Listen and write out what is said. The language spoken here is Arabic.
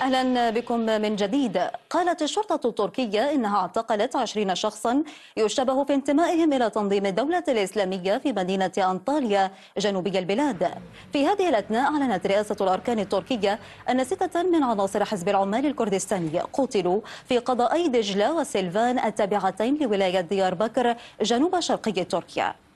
أهلا بكم من جديد قالت الشرطة التركية إنها اعتقلت 20 شخصا يشتبه في انتمائهم إلى تنظيم الدولة الإسلامية في مدينة أنطاليا جنوبي البلاد في هذه الأثناء أعلنت رئاسة الأركان التركية أن ستة من عناصر حزب العمال الكردستاني قتلوا في قضائي دجلة وسلفان التابعتين لولاية ديار بكر جنوب شرقي تركيا